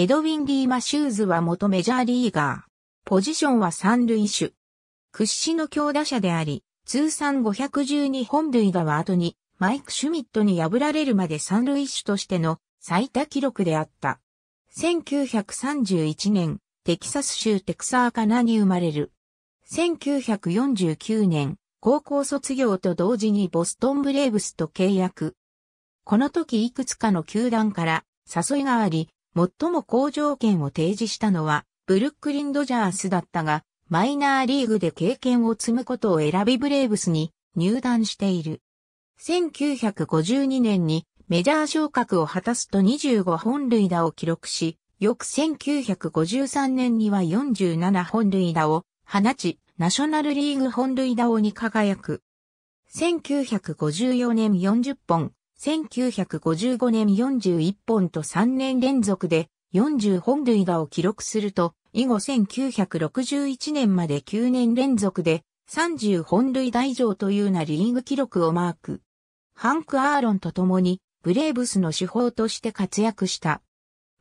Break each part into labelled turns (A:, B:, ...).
A: エドウィン・ディ・マシューズは元メジャーリーガー。ポジションは三塁手。屈指の強打者であり、通算512本塁打は後に、マイク・シュミットに破られるまで三塁手としての最多記録であった。1931年、テキサス州テクサーカナに生まれる。1949年、高校卒業と同時にボストンブレーブスと契約。この時いくつかの球団から誘いがあり、最も好条件を提示したのは、ブルックリン・ドジャースだったが、マイナーリーグで経験を積むことを選びブレーブスに入団している。1952年にメジャー昇格を果たすと25本塁打を記録し、翌1953年には47本塁打を放ち、ナショナルリーグ本塁打王に輝く。1954年40本、1955年41本と3年連続で40本塁打を記録すると、以後1961年まで9年連続で30本塁打以上というなリーグ記録をマーク。ハンク・アーロンと共にブレーブスの手法として活躍した。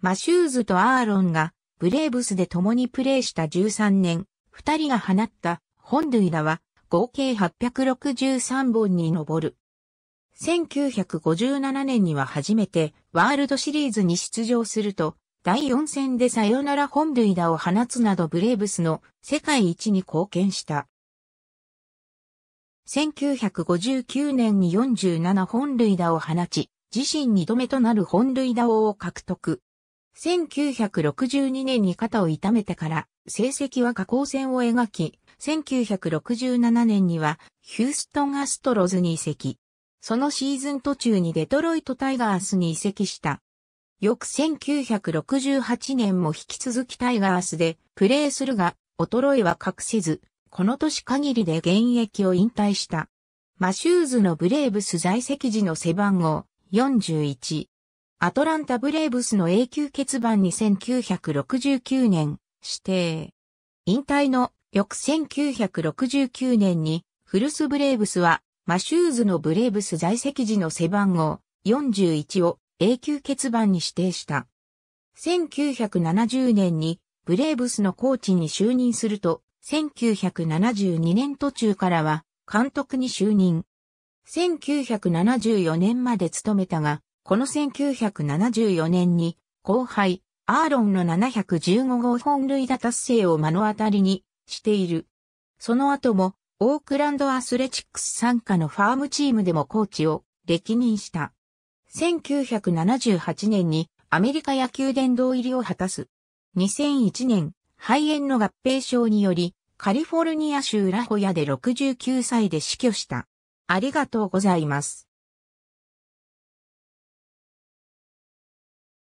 A: マシューズとアーロンがブレーブスで共にプレーした13年、二人が放った本塁打は合計863本に上る。1957年には初めてワールドシリーズに出場すると、第4戦でサヨナラ本塁打を放つなどブレーブスの世界一に貢献した。1959年に47本塁打を放ち、自身2度目となる本塁打王を獲得。1962年に肩を痛めてから成績は下降線を描き、1967年にはヒューストンアストロズに移籍。そのシーズン途中にデトロイトタイガースに移籍した。翌1968年も引き続きタイガースでプレーするが、衰えは隠せず、この年限りで現役を引退した。マシューズのブレーブス在籍時の背番号41。アトランタブレーブスの永久欠番に1969年指定。引退の翌1969年にフルスブレーブスはマシューズのブレーブス在籍時の背番号41を永久欠番に指定した。1970年にブレーブスのコーチに就任すると、1972年途中からは監督に就任。1974年まで務めたが、この1974年に後輩、アーロンの715号本塁打達成を目の当たりにしている。その後もオークランドアスレチックス参加のファームチームでもコーチを歴任した。1978年にアメリカ野球殿堂入りを果たす。2001年、肺炎の合併症により、カリフォルニア州ラホヤで69歳で死去した。ありがとうございます。